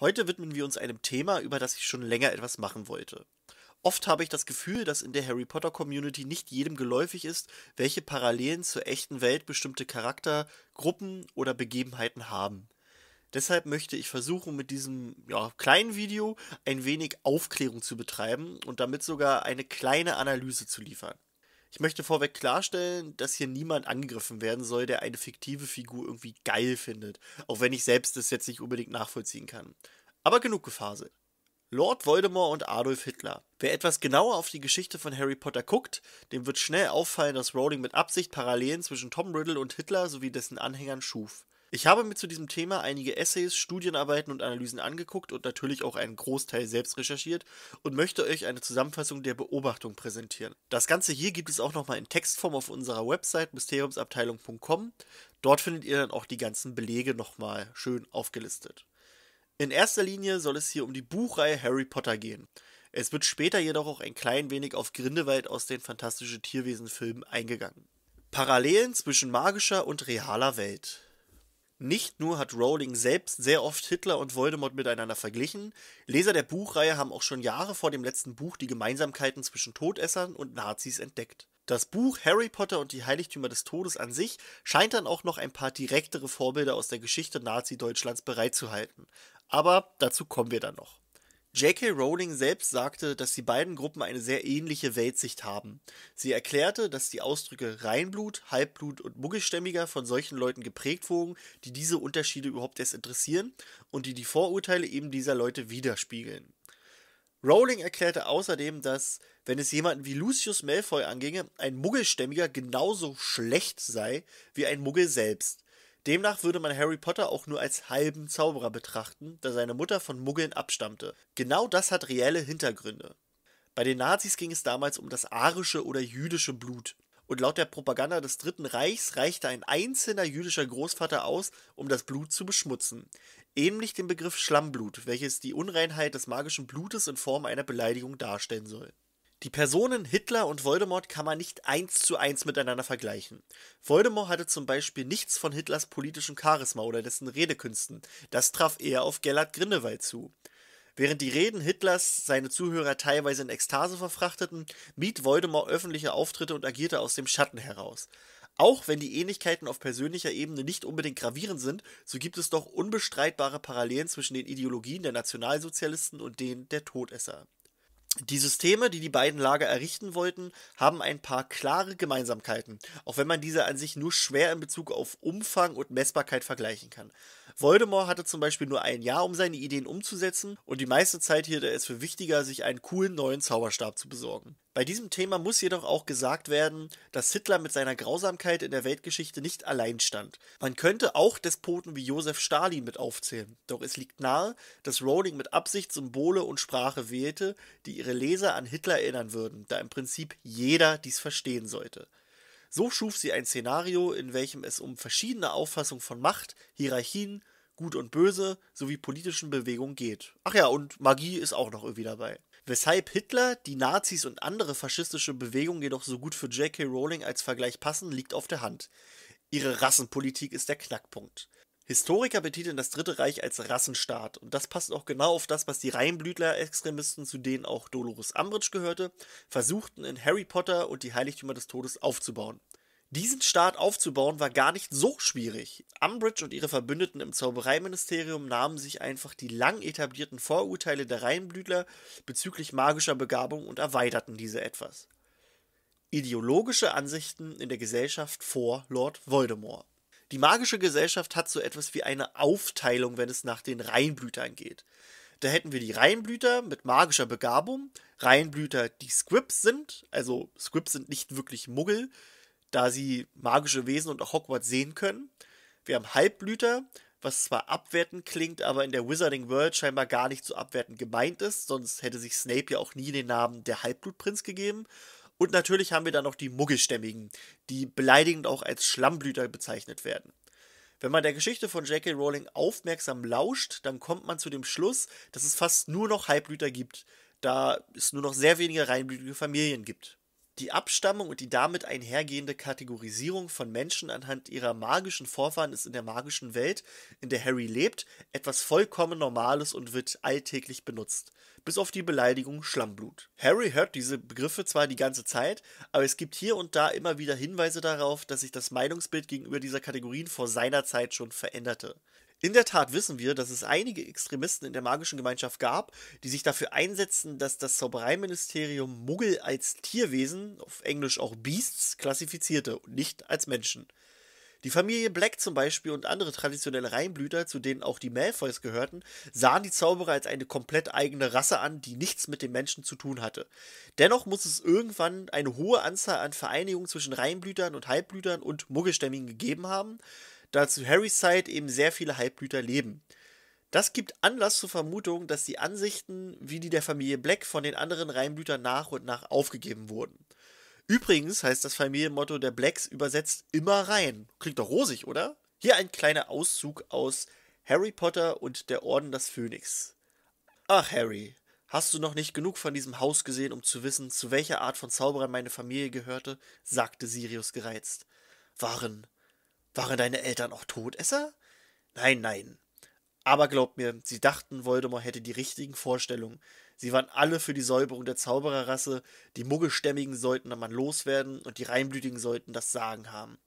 Heute widmen wir uns einem Thema, über das ich schon länger etwas machen wollte. Oft habe ich das Gefühl, dass in der Harry Potter Community nicht jedem geläufig ist, welche Parallelen zur echten Welt bestimmte Charakter, Gruppen oder Begebenheiten haben. Deshalb möchte ich versuchen, mit diesem ja, kleinen Video ein wenig Aufklärung zu betreiben und damit sogar eine kleine Analyse zu liefern. Ich möchte vorweg klarstellen, dass hier niemand angegriffen werden soll, der eine fiktive Figur irgendwie geil findet, auch wenn ich selbst das jetzt nicht unbedingt nachvollziehen kann. Aber genug Gefasel. Lord Voldemort und Adolf Hitler. Wer etwas genauer auf die Geschichte von Harry Potter guckt, dem wird schnell auffallen, dass Rowling mit Absicht Parallelen zwischen Tom Riddle und Hitler sowie dessen Anhängern schuf. Ich habe mir zu diesem Thema einige Essays, Studienarbeiten und Analysen angeguckt und natürlich auch einen Großteil selbst recherchiert und möchte euch eine Zusammenfassung der Beobachtung präsentieren. Das Ganze hier gibt es auch nochmal in Textform auf unserer Website mysteriumsabteilung.com. Dort findet ihr dann auch die ganzen Belege nochmal schön aufgelistet. In erster Linie soll es hier um die Buchreihe Harry Potter gehen. Es wird später jedoch auch ein klein wenig auf Grindelwald aus den Fantastische Tierwesen-Filmen eingegangen. Parallelen zwischen magischer und realer Welt. Nicht nur hat Rowling selbst sehr oft Hitler und Voldemort miteinander verglichen, Leser der Buchreihe haben auch schon Jahre vor dem letzten Buch die Gemeinsamkeiten zwischen Todessern und Nazis entdeckt. Das Buch Harry Potter und die Heiligtümer des Todes an sich scheint dann auch noch ein paar direktere Vorbilder aus der Geschichte Nazi-Deutschlands bereitzuhalten. Aber dazu kommen wir dann noch. J.K. Rowling selbst sagte, dass die beiden Gruppen eine sehr ähnliche Weltsicht haben. Sie erklärte, dass die Ausdrücke Reinblut, Halbblut und Muggelstämmiger von solchen Leuten geprägt wurden, die diese Unterschiede überhaupt erst interessieren und die die Vorurteile eben dieser Leute widerspiegeln. Rowling erklärte außerdem, dass, wenn es jemanden wie Lucius Malfoy anginge, ein Muggelstämmiger genauso schlecht sei wie ein Muggel selbst. Demnach würde man Harry Potter auch nur als halben Zauberer betrachten, da seine Mutter von Muggeln abstammte. Genau das hat reelle Hintergründe. Bei den Nazis ging es damals um das arische oder jüdische Blut. Und laut der Propaganda des Dritten Reichs reichte ein einzelner jüdischer Großvater aus, um das Blut zu beschmutzen. Ähnlich dem Begriff Schlammblut, welches die Unreinheit des magischen Blutes in Form einer Beleidigung darstellen soll. Die Personen Hitler und Voldemort kann man nicht eins zu eins miteinander vergleichen. Voldemort hatte zum Beispiel nichts von Hitlers politischem Charisma oder dessen Redekünsten. Das traf eher auf Gellert Grindewald zu. Während die Reden Hitlers seine Zuhörer teilweise in Ekstase verfrachteten, mied Voldemort öffentliche Auftritte und agierte aus dem Schatten heraus. Auch wenn die Ähnlichkeiten auf persönlicher Ebene nicht unbedingt gravierend sind, so gibt es doch unbestreitbare Parallelen zwischen den Ideologien der Nationalsozialisten und denen der Todesser. Die Systeme, die die beiden Lager errichten wollten, haben ein paar klare Gemeinsamkeiten, auch wenn man diese an sich nur schwer in Bezug auf Umfang und Messbarkeit vergleichen kann. Voldemort hatte zum Beispiel nur ein Jahr, um seine Ideen umzusetzen, und die meiste Zeit hielt er es für wichtiger, sich einen coolen neuen Zauberstab zu besorgen. Bei diesem Thema muss jedoch auch gesagt werden, dass Hitler mit seiner Grausamkeit in der Weltgeschichte nicht allein stand. Man könnte auch Despoten wie Josef Stalin mit aufzählen, doch es liegt nahe, dass Rowling mit Absicht Symbole und Sprache wählte, die ihre Leser an Hitler erinnern würden, da im Prinzip jeder dies verstehen sollte. So schuf sie ein Szenario, in welchem es um verschiedene Auffassungen von Macht, Hierarchien, Gut und Böse sowie politischen Bewegungen geht. Ach ja, und Magie ist auch noch irgendwie dabei weshalb Hitler, die Nazis und andere faschistische Bewegungen jedoch so gut für J.K. Rowling als Vergleich passen, liegt auf der Hand. Ihre Rassenpolitik ist der Knackpunkt. Historiker betiteln das Dritte Reich als Rassenstaat und das passt auch genau auf das, was die Reinblütler-Extremisten, zu denen auch Dolores Umbridge gehörte, versuchten in Harry Potter und die Heiligtümer des Todes aufzubauen. Diesen Staat aufzubauen war gar nicht so schwierig. Umbridge und ihre Verbündeten im Zaubereiministerium nahmen sich einfach die lang etablierten Vorurteile der Reinblütler bezüglich magischer Begabung und erweiterten diese etwas. Ideologische Ansichten in der Gesellschaft vor Lord Voldemort. Die magische Gesellschaft hat so etwas wie eine Aufteilung, wenn es nach den Reinblütern geht. Da hätten wir die Reinblüter mit magischer Begabung, Reinblüter, die Squibs sind, also Squibs sind nicht wirklich Muggel, da sie magische Wesen und auch Hogwarts sehen können. Wir haben Halbblüter, was zwar abwertend klingt, aber in der Wizarding World scheinbar gar nicht so abwertend gemeint ist, sonst hätte sich Snape ja auch nie den Namen der Halbblutprinz gegeben. Und natürlich haben wir dann noch die Muggelstämmigen, die beleidigend auch als Schlammblüter bezeichnet werden. Wenn man der Geschichte von J.K. Rowling aufmerksam lauscht, dann kommt man zu dem Schluss, dass es fast nur noch Halbblüter gibt, da es nur noch sehr wenige reinblütige Familien gibt. Die Abstammung und die damit einhergehende Kategorisierung von Menschen anhand ihrer magischen Vorfahren ist in der magischen Welt, in der Harry lebt, etwas vollkommen Normales und wird alltäglich benutzt. Bis auf die Beleidigung Schlammblut. Harry hört diese Begriffe zwar die ganze Zeit, aber es gibt hier und da immer wieder Hinweise darauf, dass sich das Meinungsbild gegenüber dieser Kategorien vor seiner Zeit schon veränderte. In der Tat wissen wir, dass es einige Extremisten in der magischen Gemeinschaft gab, die sich dafür einsetzten, dass das Zaubereiministerium Muggel als Tierwesen, auf Englisch auch Beasts, klassifizierte und nicht als Menschen. Die Familie Black zum Beispiel und andere traditionelle Reinblüter, zu denen auch die Malfoys gehörten, sahen die Zauberer als eine komplett eigene Rasse an, die nichts mit den Menschen zu tun hatte. Dennoch muss es irgendwann eine hohe Anzahl an Vereinigungen zwischen Reinblütern und Halbblütern und Muggelstämmigen gegeben haben, da zu Harrys Zeit eben sehr viele Halbblüter leben. Das gibt Anlass zur Vermutung, dass die Ansichten wie die der Familie Black von den anderen Reinblütern nach und nach aufgegeben wurden. Übrigens heißt das Familienmotto der Blacks übersetzt immer rein. Klingt doch rosig, oder? Hier ein kleiner Auszug aus Harry Potter und der Orden des Phönix. Ach, Harry, hast du noch nicht genug von diesem Haus gesehen, um zu wissen, zu welcher Art von Zauberern meine Familie gehörte? sagte Sirius gereizt. Waren waren deine Eltern auch Todesser? Nein, nein. Aber glaubt mir, sie dachten, Voldemort hätte die richtigen Vorstellungen. Sie waren alle für die Säuberung der Zaubererrasse, die Muggelstämmigen sollten man loswerden und die Reinblütigen sollten das Sagen haben.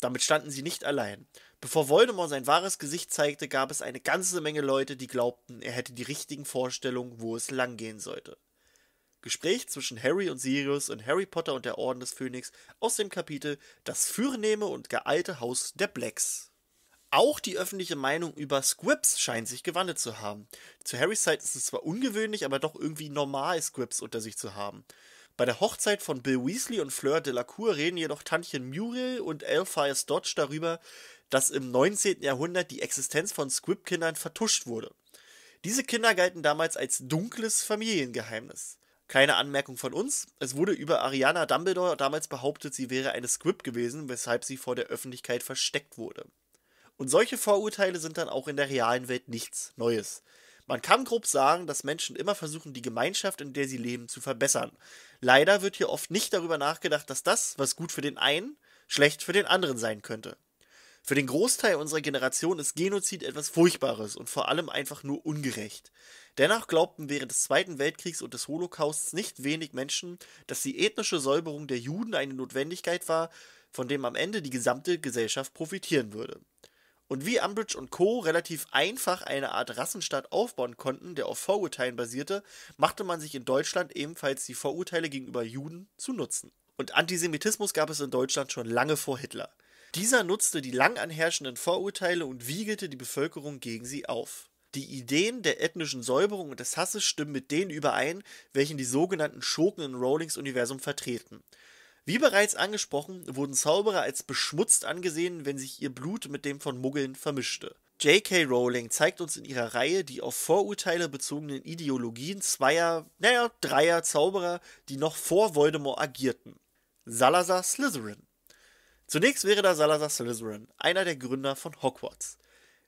Damit standen sie nicht allein. Bevor Voldemort sein wahres Gesicht zeigte, gab es eine ganze Menge Leute, die glaubten, er hätte die richtigen Vorstellungen, wo es langgehen sollte. Gespräch zwischen Harry und Sirius in Harry Potter und der Orden des Phönix aus dem Kapitel Das fürnehme und geeilte Haus der Blacks. Auch die öffentliche Meinung über Squibs scheint sich gewandelt zu haben. Zu Harrys Zeit ist es zwar ungewöhnlich, aber doch irgendwie normal, Squibs unter sich zu haben. Bei der Hochzeit von Bill Weasley und Fleur Delacour reden jedoch Tantchen Muriel und Alphys Dodge darüber, dass im 19. Jahrhundert die Existenz von Squib-Kindern vertuscht wurde. Diese Kinder galten damals als dunkles Familiengeheimnis. Keine Anmerkung von uns. Es wurde über Ariana Dumbledore damals behauptet, sie wäre eine Squib gewesen, weshalb sie vor der Öffentlichkeit versteckt wurde. Und solche Vorurteile sind dann auch in der realen Welt nichts Neues. Man kann grob sagen, dass Menschen immer versuchen, die Gemeinschaft, in der sie leben, zu verbessern. Leider wird hier oft nicht darüber nachgedacht, dass das, was gut für den einen, schlecht für den anderen sein könnte. Für den Großteil unserer Generation ist Genozid etwas Furchtbares und vor allem einfach nur ungerecht. Dennoch glaubten während des Zweiten Weltkriegs und des Holocausts nicht wenig Menschen, dass die ethnische Säuberung der Juden eine Notwendigkeit war, von dem am Ende die gesamte Gesellschaft profitieren würde. Und wie Umbridge und Co. relativ einfach eine Art Rassenstaat aufbauen konnten, der auf Vorurteilen basierte, machte man sich in Deutschland ebenfalls die Vorurteile gegenüber Juden zu Nutzen. Und Antisemitismus gab es in Deutschland schon lange vor Hitler. Dieser nutzte die lang anherrschenden Vorurteile und wiegelte die Bevölkerung gegen sie auf. Die Ideen der ethnischen Säuberung und des Hasses stimmen mit denen überein, welche die sogenannten Schurken in Rowlings Universum vertreten. Wie bereits angesprochen, wurden Zauberer als beschmutzt angesehen, wenn sich ihr Blut mit dem von Muggeln vermischte. J.K. Rowling zeigt uns in ihrer Reihe die auf Vorurteile bezogenen Ideologien zweier, naja, dreier Zauberer, die noch vor Voldemort agierten. Salazar Slytherin, Zunächst wäre da Salazar Slytherin, einer der Gründer von Hogwarts.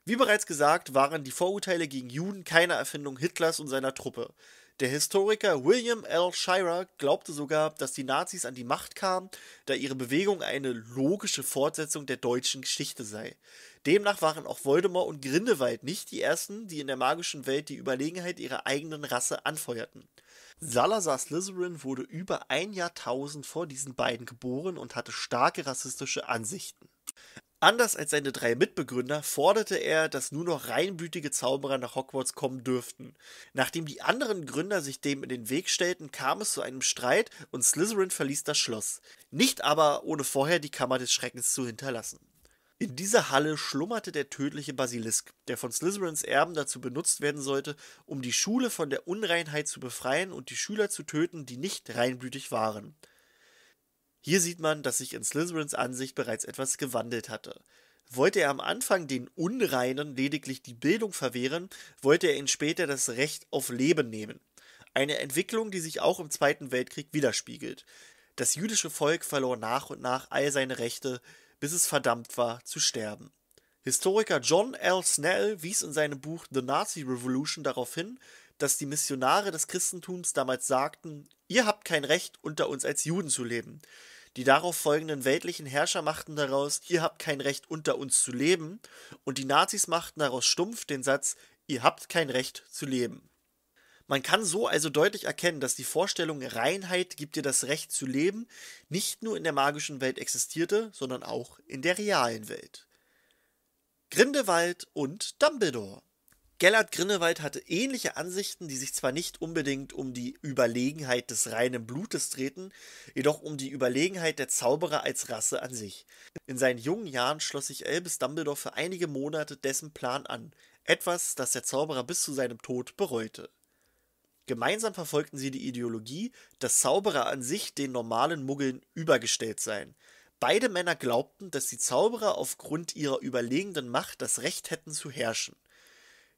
Wie bereits gesagt, waren die Vorurteile gegen Juden keine Erfindung Hitlers und seiner Truppe. Der Historiker William L. Shirer glaubte sogar, dass die Nazis an die Macht kamen, da ihre Bewegung eine logische Fortsetzung der deutschen Geschichte sei. Demnach waren auch Voldemort und Grindelwald nicht die ersten, die in der magischen Welt die Überlegenheit ihrer eigenen Rasse anfeuerten. Salazar Slytherin wurde über ein Jahrtausend vor diesen beiden geboren und hatte starke rassistische Ansichten. Anders als seine drei Mitbegründer forderte er, dass nur noch reinblütige Zauberer nach Hogwarts kommen dürften. Nachdem die anderen Gründer sich dem in den Weg stellten, kam es zu einem Streit und Slytherin verließ das Schloss. Nicht aber ohne vorher die Kammer des Schreckens zu hinterlassen. In dieser Halle schlummerte der tödliche Basilisk, der von Slytherins Erben dazu benutzt werden sollte, um die Schule von der Unreinheit zu befreien und die Schüler zu töten, die nicht reinblütig waren. Hier sieht man, dass sich in Slytherins Ansicht bereits etwas gewandelt hatte. Wollte er am Anfang den Unreinen lediglich die Bildung verwehren, wollte er ihnen später das Recht auf Leben nehmen. Eine Entwicklung, die sich auch im Zweiten Weltkrieg widerspiegelt. Das jüdische Volk verlor nach und nach all seine Rechte, bis es verdammt war zu sterben. Historiker John L. Snell wies in seinem Buch The Nazi Revolution darauf hin, dass die Missionare des Christentums damals sagten, ihr habt kein Recht, unter uns als Juden zu leben. Die darauf folgenden weltlichen Herrscher machten daraus, ihr habt kein Recht, unter uns zu leben, und die Nazis machten daraus stumpf den Satz, ihr habt kein Recht zu leben. Man kann so also deutlich erkennen, dass die Vorstellung Reinheit gibt dir das Recht zu leben nicht nur in der magischen Welt existierte, sondern auch in der realen Welt. Grindewald und Dumbledore. Gellert Grindewald hatte ähnliche Ansichten, die sich zwar nicht unbedingt um die Überlegenheit des reinen Blutes drehten, jedoch um die Überlegenheit der Zauberer als Rasse an sich. In seinen jungen Jahren schloss sich Elbes Dumbledore für einige Monate dessen Plan an, etwas, das der Zauberer bis zu seinem Tod bereute. Gemeinsam verfolgten sie die Ideologie, dass Zauberer an sich den normalen Muggeln übergestellt seien. Beide Männer glaubten, dass die Zauberer aufgrund ihrer überlegenden Macht das Recht hätten zu herrschen.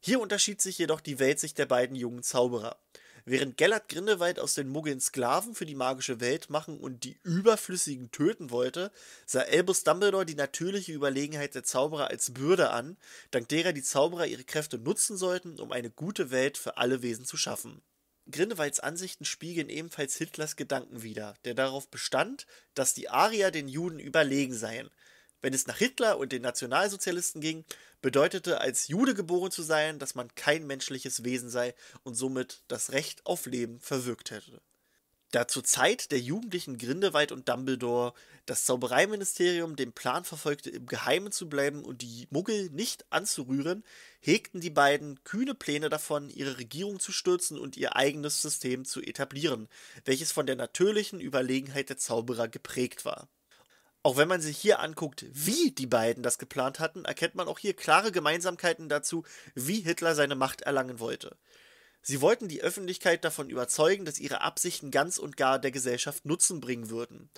Hier unterschied sich jedoch die Weltsicht der beiden jungen Zauberer. Während Gellert Grindewald aus den Muggeln Sklaven für die magische Welt machen und die Überflüssigen töten wollte, sah Albus Dumbledore die natürliche Überlegenheit der Zauberer als Bürde an, dank derer die Zauberer ihre Kräfte nutzen sollten, um eine gute Welt für alle Wesen zu schaffen. Grinewalds Ansichten spiegeln ebenfalls Hitlers Gedanken wider, der darauf bestand, dass die Arier den Juden überlegen seien. Wenn es nach Hitler und den Nationalsozialisten ging, bedeutete als Jude geboren zu sein, dass man kein menschliches Wesen sei und somit das Recht auf Leben verwirkt hätte da zur Zeit der jugendlichen Grindelwald und Dumbledore das Zaubereiministerium den Plan verfolgte, im Geheimen zu bleiben und die Muggel nicht anzurühren, hegten die beiden kühne Pläne davon, ihre Regierung zu stürzen und ihr eigenes System zu etablieren, welches von der natürlichen Überlegenheit der Zauberer geprägt war. Auch wenn man sich hier anguckt, wie die beiden das geplant hatten, erkennt man auch hier klare Gemeinsamkeiten dazu, wie Hitler seine Macht erlangen wollte. Sie wollten die Öffentlichkeit davon überzeugen, dass ihre Absichten ganz und gar der Gesellschaft Nutzen bringen würden.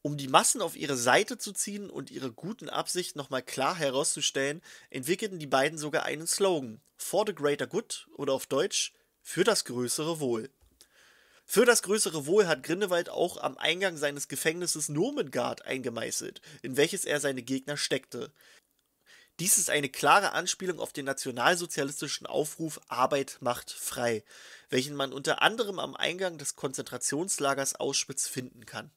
Um die Massen auf ihre Seite zu ziehen und ihre guten Absichten nochmal klar herauszustellen, entwickelten die beiden sogar einen Slogan: For the greater good oder auf Deutsch für das größere Wohl. Für das größere Wohl hat Grindewald auch am Eingang seines Gefängnisses Nurmengard eingemeißelt, in welches er seine Gegner steckte. Dies ist eine klare Anspielung auf den nationalsozialistischen Aufruf Arbeit macht frei, welchen man unter anderem am Eingang des Konzentrationslagers Auschwitz finden kann.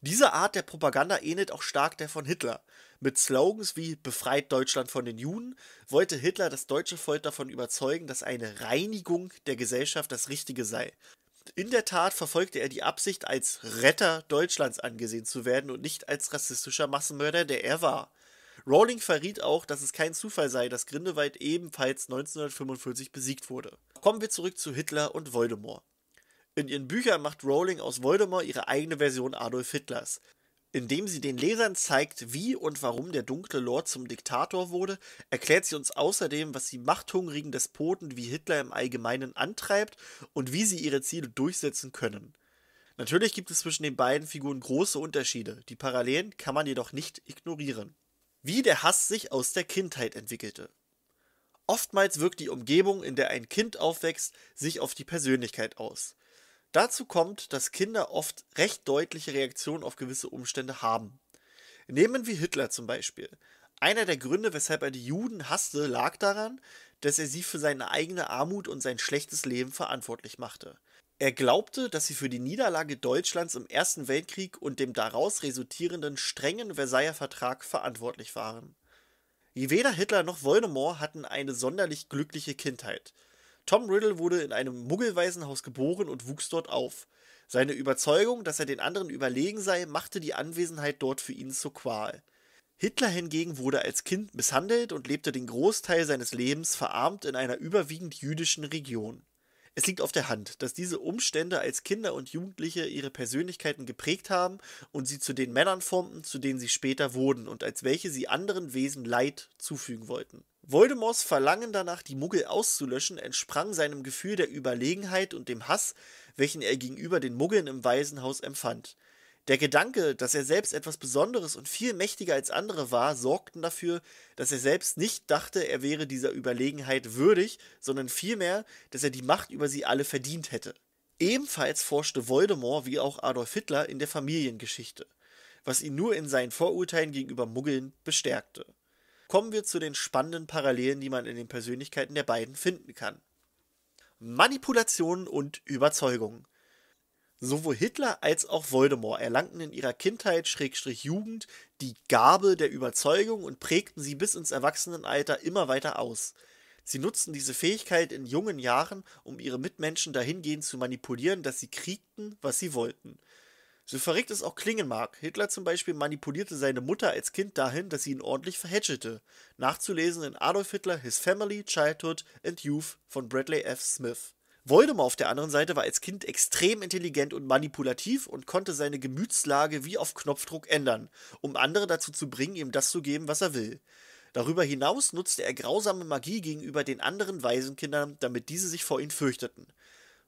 Diese Art der Propaganda ähnelt auch stark der von Hitler. Mit Slogans wie Befreit Deutschland von den Juden wollte Hitler das deutsche Volk davon überzeugen, dass eine Reinigung der Gesellschaft das Richtige sei. In der Tat verfolgte er die Absicht, als Retter Deutschlands angesehen zu werden und nicht als rassistischer Massenmörder, der er war. Rowling verriet auch, dass es kein Zufall sei, dass Grindelwald ebenfalls 1945 besiegt wurde. Kommen wir zurück zu Hitler und Voldemort. In ihren Büchern macht Rowling aus Voldemort ihre eigene Version Adolf Hitlers, indem sie den Lesern zeigt, wie und warum der dunkle Lord zum Diktator wurde, erklärt sie uns außerdem, was die machthungrigen Despoten wie Hitler im Allgemeinen antreibt und wie sie ihre Ziele durchsetzen können. Natürlich gibt es zwischen den beiden Figuren große Unterschiede, die Parallelen kann man jedoch nicht ignorieren wie der Hass sich aus der Kindheit entwickelte. Oftmals wirkt die Umgebung, in der ein Kind aufwächst, sich auf die Persönlichkeit aus. Dazu kommt, dass Kinder oft recht deutliche Reaktionen auf gewisse Umstände haben. Nehmen wir Hitler zum Beispiel. Einer der Gründe, weshalb er die Juden hasste, lag daran, dass er sie für seine eigene Armut und sein schlechtes Leben verantwortlich machte. Er glaubte, dass sie für die Niederlage Deutschlands im Ersten Weltkrieg und dem daraus resultierenden strengen Versailler Vertrag verantwortlich waren. Weder Hitler noch Voldemort hatten eine sonderlich glückliche Kindheit. Tom Riddle wurde in einem Muggelwaisenhaus geboren und wuchs dort auf. Seine Überzeugung, dass er den anderen überlegen sei, machte die Anwesenheit dort für ihn zur Qual. Hitler hingegen wurde als Kind misshandelt und lebte den Großteil seines Lebens verarmt in einer überwiegend jüdischen Region. Es liegt auf der Hand, dass diese Umstände als Kinder und Jugendliche ihre Persönlichkeiten geprägt haben und sie zu den Männern formten, zu denen sie später wurden und als welche sie anderen Wesen Leid zufügen wollten. Voldemorts Verlangen danach, die Muggel auszulöschen, entsprang seinem Gefühl der Überlegenheit und dem Hass, welchen er gegenüber den Muggeln im Waisenhaus empfand. Der Gedanke, dass er selbst etwas Besonderes und viel mächtiger als andere war, sorgten dafür, dass er selbst nicht dachte, er wäre dieser Überlegenheit würdig, sondern vielmehr, dass er die Macht über sie alle verdient hätte. Ebenfalls forschte Voldemort wie auch Adolf Hitler in der Familiengeschichte, was ihn nur in seinen Vorurteilen gegenüber Muggeln bestärkte. Kommen wir zu den spannenden Parallelen, die man in den Persönlichkeiten der beiden finden kann. Manipulationen und Überzeugungen. Sowohl Hitler als auch Voldemort erlangten in ihrer Kindheit, Schrägstrich Jugend, die Gabe der Überzeugung und prägten sie bis ins Erwachsenenalter immer weiter aus. Sie nutzten diese Fähigkeit in jungen Jahren, um ihre Mitmenschen dahingehend zu manipulieren, dass sie kriegten, was sie wollten. So verrückt es auch klingen mag, Hitler zum Beispiel manipulierte seine Mutter als Kind dahin, dass sie ihn ordentlich verhätschelte. Nachzulesen in Adolf Hitler, His Family, Childhood and Youth von Bradley F. Smith. Voldemort auf der anderen Seite war als Kind extrem intelligent und manipulativ und konnte seine Gemütslage wie auf Knopfdruck ändern, um andere dazu zu bringen, ihm das zu geben, was er will. Darüber hinaus nutzte er grausame Magie gegenüber den anderen Waisenkindern, damit diese sich vor ihn fürchteten.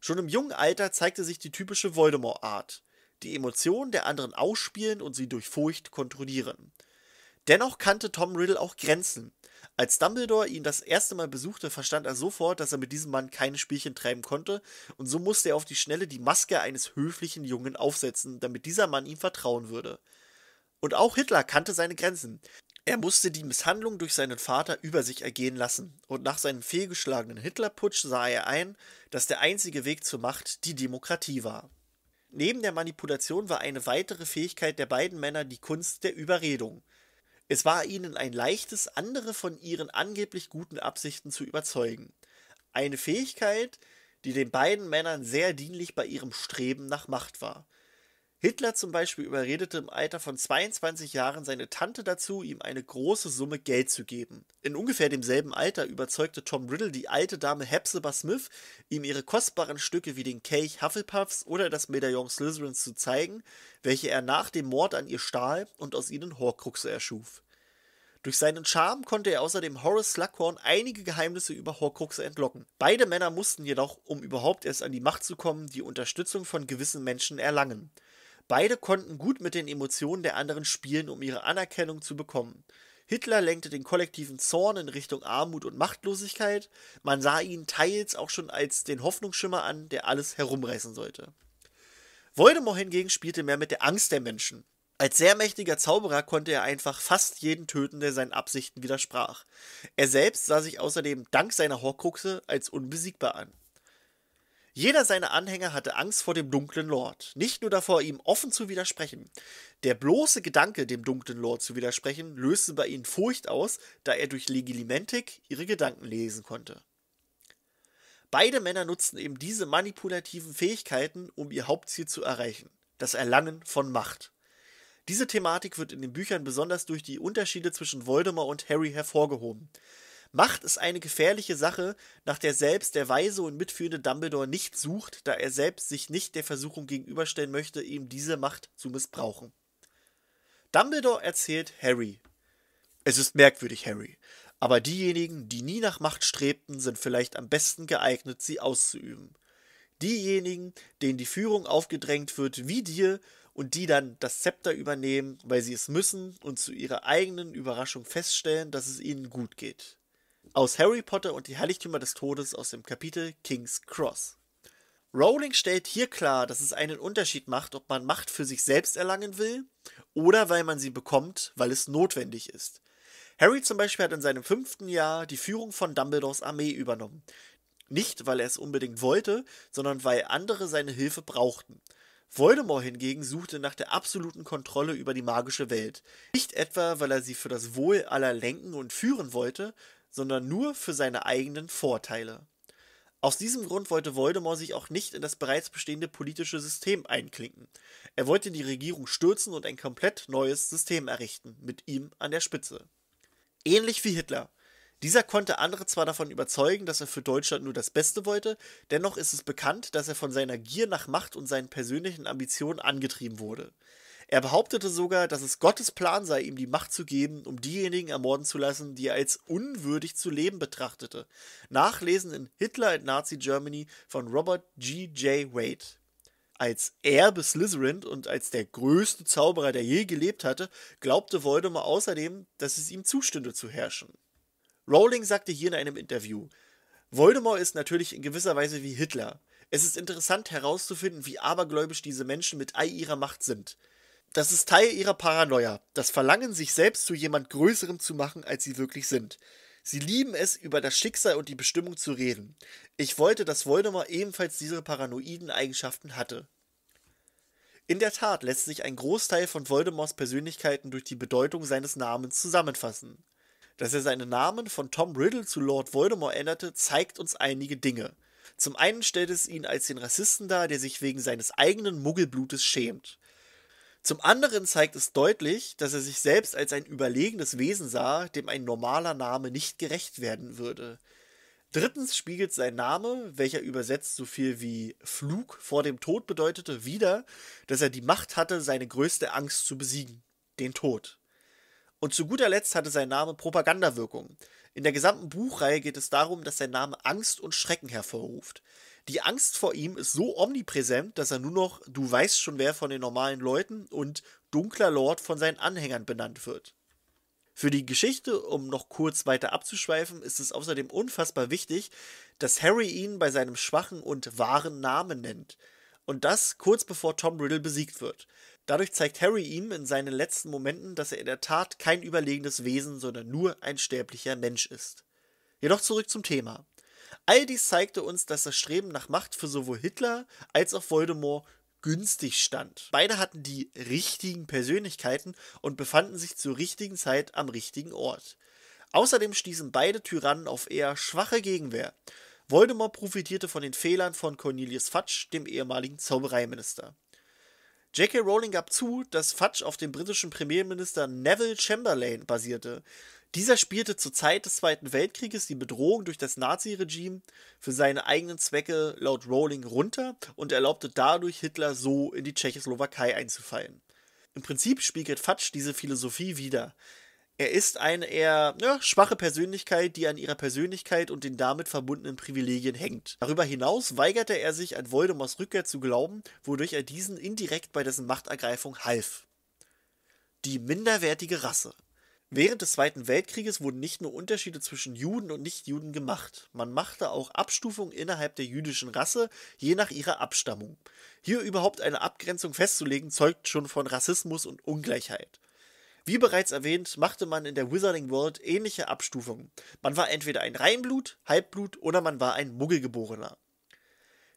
Schon im jungen Alter zeigte sich die typische Voldemort-Art, die Emotionen der anderen ausspielen und sie durch Furcht kontrollieren. Dennoch kannte Tom Riddle auch Grenzen als Dumbledore ihn das erste Mal besuchte, verstand er sofort, dass er mit diesem Mann keine Spielchen treiben konnte, und so musste er auf die Schnelle die Maske eines höflichen Jungen aufsetzen, damit dieser Mann ihm vertrauen würde. Und auch Hitler kannte seine Grenzen. Er musste die Misshandlung durch seinen Vater über sich ergehen lassen, und nach seinem fehlgeschlagenen Hitlerputsch sah er ein, dass der einzige Weg zur Macht die Demokratie war. Neben der Manipulation war eine weitere Fähigkeit der beiden Männer die Kunst der Überredung. Es war ihnen ein leichtes, andere von ihren angeblich guten Absichten zu überzeugen. Eine Fähigkeit, die den beiden Männern sehr dienlich bei ihrem Streben nach Macht war Hitler zum Beispiel überredete im Alter von 22 Jahren seine Tante dazu, ihm eine große Summe Geld zu geben. In ungefähr demselben Alter überzeugte Tom Riddle die alte Dame Hepzibah Smith, ihm ihre kostbaren Stücke wie den Kelch Hufflepuffs oder das Medaillon Slytherins zu zeigen, welche er nach dem Mord an ihr stahl und aus ihnen Horcruxe erschuf. Durch seinen Charme konnte er außerdem Horace Slughorn einige Geheimnisse über Horcruxe entlocken. Beide Männer mussten jedoch, um überhaupt erst an die Macht zu kommen, die Unterstützung von gewissen Menschen erlangen. Beide konnten gut mit den Emotionen der anderen spielen, um ihre Anerkennung zu bekommen. Hitler lenkte den kollektiven Zorn in Richtung Armut und Machtlosigkeit, man sah ihn teils auch schon als den Hoffnungsschimmer an, der alles herumreißen sollte. Voldemort hingegen spielte mehr mit der Angst der Menschen. Als sehr mächtiger Zauberer konnte er einfach fast jeden töten, der seinen Absichten widersprach. Er selbst sah sich außerdem dank seiner Horcruxe als unbesiegbar an. Jeder seiner Anhänger hatte Angst vor dem dunklen Lord, nicht nur davor, ihm offen zu widersprechen. Der bloße Gedanke, dem dunklen Lord zu widersprechen, löste bei ihnen Furcht aus, da er durch Legilimentik ihre Gedanken lesen konnte. Beide Männer nutzten eben diese manipulativen Fähigkeiten, um ihr Hauptziel zu erreichen, das Erlangen von Macht. Diese Thematik wird in den Büchern besonders durch die Unterschiede zwischen Voldemort und Harry hervorgehoben. Macht ist eine gefährliche Sache, nach der selbst der weise und mitführende Dumbledore nicht sucht, da er selbst sich nicht der Versuchung gegenüberstellen möchte, ihm diese Macht zu missbrauchen. Dumbledore erzählt Harry. Es ist merkwürdig, Harry, aber diejenigen, die nie nach Macht strebten, sind vielleicht am besten geeignet, sie auszuüben. Diejenigen, denen die Führung aufgedrängt wird, wie dir, und die dann das Zepter übernehmen, weil sie es müssen und zu ihrer eigenen Überraschung feststellen, dass es ihnen gut geht aus Harry Potter und die Heiligtümer des Todes aus dem Kapitel King's Cross. Rowling stellt hier klar, dass es einen Unterschied macht, ob man Macht für sich selbst erlangen will oder weil man sie bekommt, weil es notwendig ist. Harry zum Beispiel hat in seinem fünften Jahr die Führung von Dumbledores Armee übernommen. Nicht, weil er es unbedingt wollte, sondern weil andere seine Hilfe brauchten. Voldemort hingegen suchte nach der absoluten Kontrolle über die magische Welt. Nicht etwa, weil er sie für das Wohl aller lenken und führen wollte, sondern nur für seine eigenen Vorteile. Aus diesem Grund wollte Voldemort sich auch nicht in das bereits bestehende politische System einklinken. Er wollte die Regierung stürzen und ein komplett neues System errichten, mit ihm an der Spitze. Ähnlich wie Hitler. Dieser konnte andere zwar davon überzeugen, dass er für Deutschland nur das Beste wollte, dennoch ist es bekannt, dass er von seiner Gier nach Macht und seinen persönlichen Ambitionen angetrieben wurde. Er behauptete sogar, dass es Gottes Plan sei, ihm die Macht zu geben, um diejenigen ermorden zu lassen, die er als unwürdig zu leben betrachtete. Nachlesen in Hitler and Nazi Germany von Robert G. J. Wade. Als Erbe Slytherin und als der größte Zauberer, der je gelebt hatte, glaubte Voldemort außerdem, dass es ihm zustünde zu herrschen. Rowling sagte hier in einem Interview, Voldemort ist natürlich in gewisser Weise wie Hitler. Es ist interessant herauszufinden, wie abergläubisch diese Menschen mit all ihrer Macht sind. Das ist Teil ihrer Paranoia, das Verlangen, sich selbst zu jemand Größerem zu machen, als sie wirklich sind. Sie lieben es, über das Schicksal und die Bestimmung zu reden. Ich wollte, dass Voldemort ebenfalls diese paranoiden Eigenschaften hatte. In der Tat lässt sich ein Großteil von Voldemorts Persönlichkeiten durch die Bedeutung seines Namens zusammenfassen. Dass er seinen Namen von Tom Riddle zu Lord Voldemort änderte, zeigt uns einige Dinge. Zum einen stellt es ihn als den Rassisten dar, der sich wegen seines eigenen Muggelblutes schämt. Zum anderen zeigt es deutlich, dass er sich selbst als ein überlegenes Wesen sah, dem ein normaler Name nicht gerecht werden würde. Drittens spiegelt sein Name, welcher übersetzt so viel wie Flug vor dem Tod bedeutete, wieder, dass er die Macht hatte, seine größte Angst zu besiegen, den Tod. Und zu guter Letzt hatte sein Name Propagandawirkung. In der gesamten Buchreihe geht es darum, dass sein Name Angst und Schrecken hervorruft. Die Angst vor ihm ist so omnipräsent, dass er nur noch du weißt schon wer von den normalen Leuten und dunkler Lord von seinen Anhängern benannt wird. Für die Geschichte, um noch kurz weiter abzuschweifen, ist es außerdem unfassbar wichtig, dass Harry ihn bei seinem schwachen und wahren Namen nennt. Und das kurz bevor Tom Riddle besiegt wird. Dadurch zeigt Harry ihm in seinen letzten Momenten, dass er in der Tat kein überlegenes Wesen, sondern nur ein sterblicher Mensch ist. Jedoch zurück zum Thema. All dies zeigte uns, dass das Streben nach Macht für sowohl Hitler als auch Voldemort günstig stand. Beide hatten die richtigen Persönlichkeiten und befanden sich zur richtigen Zeit am richtigen Ort. Außerdem stießen beide Tyrannen auf eher schwache Gegenwehr. Voldemort profitierte von den Fehlern von Cornelius Fudge, dem ehemaligen Zaubereiminister. J.K. Rowling gab zu, dass Fudge auf dem britischen Premierminister Neville Chamberlain basierte, dieser spielte zur Zeit des Zweiten Weltkrieges die Bedrohung durch das Naziregime für seine eigenen Zwecke laut Rowling runter und erlaubte dadurch Hitler so in die Tschechoslowakei einzufallen. Im Prinzip spiegelt Fatsch diese Philosophie wider. Er ist eine eher ja, schwache Persönlichkeit, die an ihrer Persönlichkeit und den damit verbundenen Privilegien hängt. Darüber hinaus weigerte er sich, an Voldemorts Rückkehr zu glauben, wodurch er diesen indirekt bei dessen Machtergreifung half. Die minderwertige Rasse. Während des Zweiten Weltkrieges wurden nicht nur Unterschiede zwischen Juden und Nichtjuden gemacht, man machte auch Abstufungen innerhalb der jüdischen Rasse, je nach ihrer Abstammung. Hier überhaupt eine Abgrenzung festzulegen, zeugt schon von Rassismus und Ungleichheit. Wie bereits erwähnt, machte man in der Wizarding World ähnliche Abstufungen. Man war entweder ein Reinblut, Halbblut oder man war ein Muggelgeborener.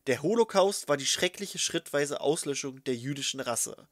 Der Holocaust war die schreckliche schrittweise Auslöschung der jüdischen Rasse.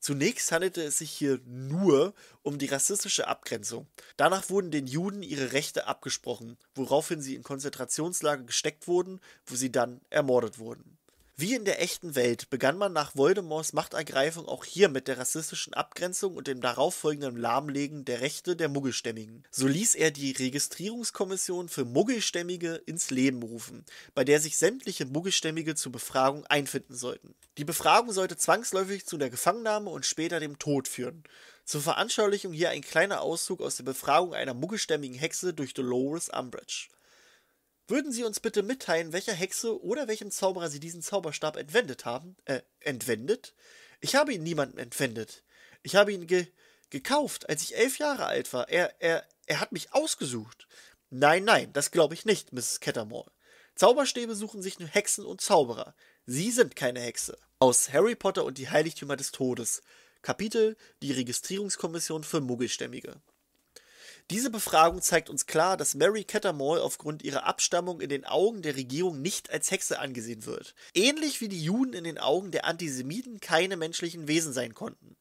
Zunächst handelte es sich hier nur um die rassistische Abgrenzung. Danach wurden den Juden ihre Rechte abgesprochen, woraufhin sie in Konzentrationslager gesteckt wurden, wo sie dann ermordet wurden wie in der echten Welt begann man nach Voldemorts Machtergreifung auch hier mit der rassistischen Abgrenzung und dem darauffolgenden Lahmlegen der Rechte der Muggelstämmigen. So ließ er die Registrierungskommission für Muggelstämmige ins Leben rufen, bei der sich sämtliche Muggelstämmige zur Befragung einfinden sollten. Die Befragung sollte zwangsläufig zu der Gefangennahme und später dem Tod führen. Zur Veranschaulichung hier ein kleiner Auszug aus der Befragung einer muggelstämmigen Hexe durch Dolores Umbridge. Würden Sie uns bitte mitteilen, welcher Hexe oder welchem Zauberer Sie diesen Zauberstab entwendet haben? Äh, entwendet? Ich habe ihn niemandem entwendet. Ich habe ihn ge gekauft, als ich elf Jahre alt war. Er, er, er hat mich ausgesucht. Nein, nein, das glaube ich nicht, Mrs. Kettermore. Zauberstäbe suchen sich nur Hexen und Zauberer. Sie sind keine Hexe. Aus Harry Potter und die Heiligtümer des Todes. Kapitel Die Registrierungskommission für Muggelstämmige. Diese Befragung zeigt uns klar, dass Mary Cattermole aufgrund ihrer Abstammung in den Augen der Regierung nicht als Hexe angesehen wird. Ähnlich wie die Juden in den Augen der Antisemiten keine menschlichen Wesen sein konnten.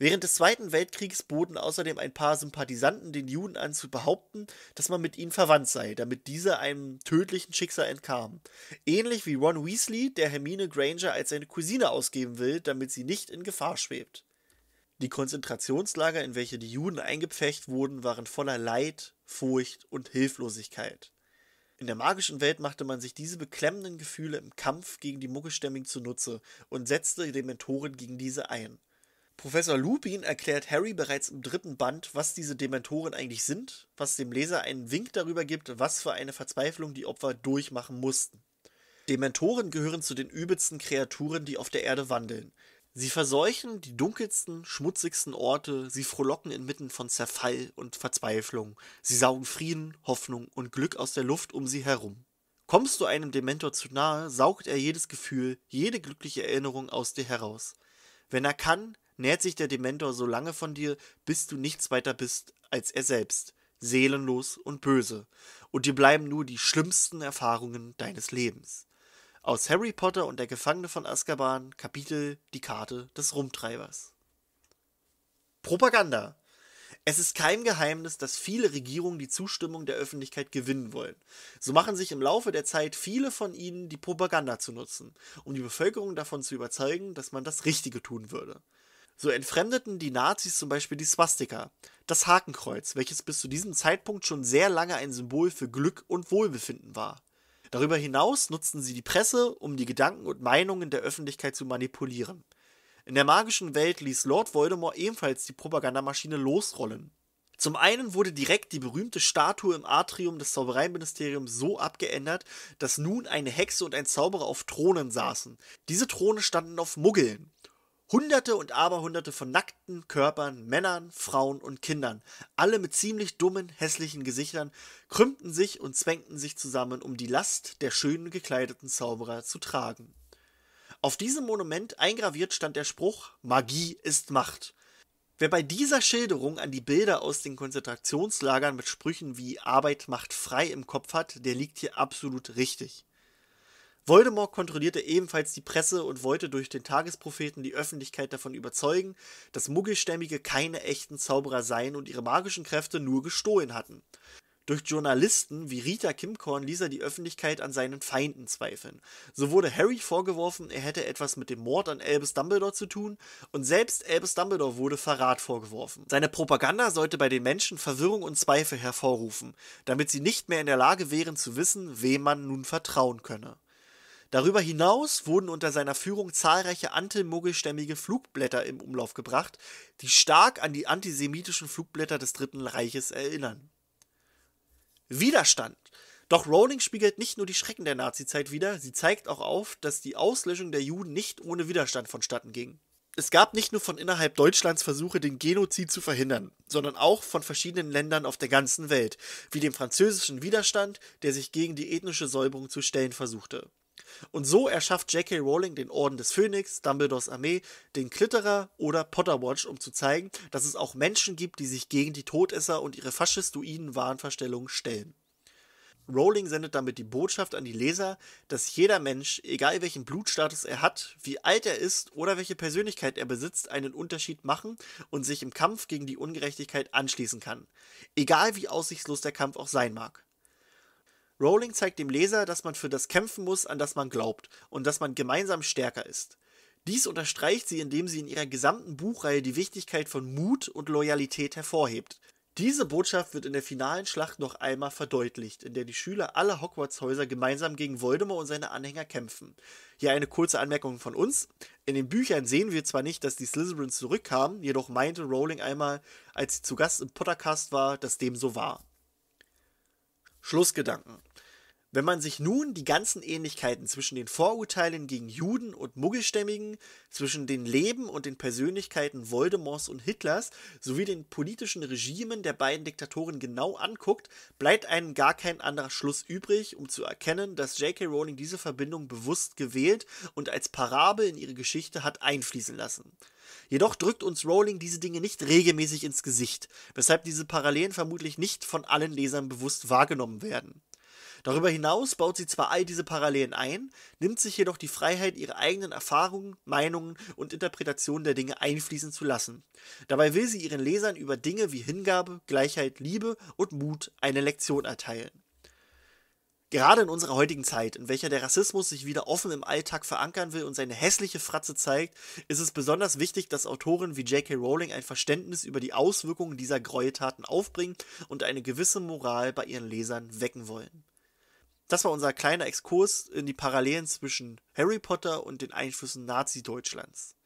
Während des Zweiten Weltkriegs boten außerdem ein paar Sympathisanten den Juden an zu behaupten, dass man mit ihnen verwandt sei, damit diese einem tödlichen Schicksal entkamen. Ähnlich wie Ron Weasley, der Hermine Granger als seine Cousine ausgeben will, damit sie nicht in Gefahr schwebt. Die Konzentrationslager, in welche die Juden eingepfecht wurden, waren voller Leid, Furcht und Hilflosigkeit. In der magischen Welt machte man sich diese beklemmenden Gefühle im Kampf gegen die Muggelstämmigen zunutze und setzte Dementoren gegen diese ein. Professor Lupin erklärt Harry bereits im dritten Band, was diese Dementoren eigentlich sind, was dem Leser einen Wink darüber gibt, was für eine Verzweiflung die Opfer durchmachen mussten. Dementoren gehören zu den übelsten Kreaturen, die auf der Erde wandeln. Sie verseuchen die dunkelsten, schmutzigsten Orte, sie frohlocken inmitten von Zerfall und Verzweiflung, sie saugen Frieden, Hoffnung und Glück aus der Luft um sie herum. Kommst du einem Dementor zu nahe, saugt er jedes Gefühl, jede glückliche Erinnerung aus dir heraus. Wenn er kann, nährt sich der Dementor so lange von dir, bis du nichts weiter bist als er selbst, seelenlos und böse, und dir bleiben nur die schlimmsten Erfahrungen deines Lebens. Aus Harry Potter und der Gefangene von Azkaban, Kapitel Die Karte des Rumtreibers. Propaganda. Es ist kein Geheimnis, dass viele Regierungen die Zustimmung der Öffentlichkeit gewinnen wollen. So machen sich im Laufe der Zeit viele von ihnen die Propaganda zu nutzen, um die Bevölkerung davon zu überzeugen, dass man das Richtige tun würde. So entfremdeten die Nazis zum Beispiel die Swastika, das Hakenkreuz, welches bis zu diesem Zeitpunkt schon sehr lange ein Symbol für Glück und Wohlbefinden war. Darüber hinaus nutzten sie die Presse, um die Gedanken und Meinungen der Öffentlichkeit zu manipulieren. In der magischen Welt ließ Lord Voldemort ebenfalls die Propagandamaschine losrollen. Zum einen wurde direkt die berühmte Statue im Atrium des Zaubereiministeriums so abgeändert, dass nun eine Hexe und ein Zauberer auf Thronen saßen. Diese Throne standen auf Muggeln Hunderte und Aberhunderte von nackten Körpern, Männern, Frauen und Kindern, alle mit ziemlich dummen, hässlichen Gesichtern, krümmten sich und zwängten sich zusammen, um die Last der schönen gekleideten Zauberer zu tragen. Auf diesem Monument eingraviert stand der Spruch Magie ist Macht. Wer bei dieser Schilderung an die Bilder aus den Konzentrationslagern mit Sprüchen wie Arbeit macht frei im Kopf hat, der liegt hier absolut richtig. Voldemort kontrollierte ebenfalls die Presse und wollte durch den Tagespropheten die Öffentlichkeit davon überzeugen, dass Muggelstämmige keine echten Zauberer seien und ihre magischen Kräfte nur gestohlen hatten. Durch Journalisten wie Rita Kimkorn ließ er die Öffentlichkeit an seinen Feinden zweifeln. So wurde Harry vorgeworfen, er hätte etwas mit dem Mord an Albus Dumbledore zu tun und selbst Albus Dumbledore wurde Verrat vorgeworfen. Seine Propaganda sollte bei den Menschen Verwirrung und Zweifel hervorrufen, damit sie nicht mehr in der Lage wären zu wissen, wem man nun vertrauen könne. Darüber hinaus wurden unter seiner Führung zahlreiche antimogelstämmige Flugblätter im Umlauf gebracht, die stark an die antisemitischen Flugblätter des Dritten Reiches erinnern. Widerstand. Doch Rowling spiegelt nicht nur die Schrecken der Nazizeit wider, sie zeigt auch auf, dass die Auslöschung der Juden nicht ohne Widerstand vonstatten ging. Es gab nicht nur von innerhalb Deutschlands Versuche, den Genozid zu verhindern, sondern auch von verschiedenen Ländern auf der ganzen Welt, wie dem französischen Widerstand, der sich gegen die ethnische Säuberung zu stellen versuchte. Und so erschafft J.K. Rowling den Orden des Phönix, Dumbledores Armee, den Klitterer oder Potterwatch, um zu zeigen, dass es auch Menschen gibt, die sich gegen die Todesser und ihre faschistoiden Wahnverstellungen stellen. Rowling sendet damit die Botschaft an die Leser, dass jeder Mensch, egal welchen Blutstatus er hat, wie alt er ist oder welche Persönlichkeit er besitzt, einen Unterschied machen und sich im Kampf gegen die Ungerechtigkeit anschließen kann, egal wie aussichtslos der Kampf auch sein mag. Rowling zeigt dem Leser, dass man für das kämpfen muss, an das man glaubt und dass man gemeinsam stärker ist. Dies unterstreicht sie, indem sie in ihrer gesamten Buchreihe die Wichtigkeit von Mut und Loyalität hervorhebt. Diese Botschaft wird in der finalen Schlacht noch einmal verdeutlicht, in der die Schüler aller Hogwarts-Häuser gemeinsam gegen Voldemort und seine Anhänger kämpfen. Hier eine kurze Anmerkung von uns. In den Büchern sehen wir zwar nicht, dass die Slytherins zurückkamen, jedoch meinte Rowling einmal, als sie zu Gast im Pottercast war, dass dem so war. Schlussgedanken. Wenn man sich nun die ganzen Ähnlichkeiten zwischen den Vorurteilen gegen Juden und Muggelstämmigen, zwischen den Leben und den Persönlichkeiten Voldemorts und Hitlers sowie den politischen Regimen der beiden Diktatoren genau anguckt, bleibt einem gar kein anderer Schluss übrig, um zu erkennen, dass J.K. Rowling diese Verbindung bewusst gewählt und als Parabel in ihre Geschichte hat einfließen lassen. Jedoch drückt uns Rowling diese Dinge nicht regelmäßig ins Gesicht, weshalb diese Parallelen vermutlich nicht von allen Lesern bewusst wahrgenommen werden. Darüber hinaus baut sie zwar all diese Parallelen ein, nimmt sich jedoch die Freiheit, ihre eigenen Erfahrungen, Meinungen und Interpretationen der Dinge einfließen zu lassen. Dabei will sie ihren Lesern über Dinge wie Hingabe, Gleichheit, Liebe und Mut eine Lektion erteilen. Gerade in unserer heutigen Zeit, in welcher der Rassismus sich wieder offen im Alltag verankern will und seine hässliche Fratze zeigt, ist es besonders wichtig, dass Autoren wie J.K. Rowling ein Verständnis über die Auswirkungen dieser Gräueltaten aufbringen und eine gewisse Moral bei ihren Lesern wecken wollen. Das war unser kleiner Exkurs in die Parallelen zwischen Harry Potter und den Einflüssen Nazi-Deutschlands.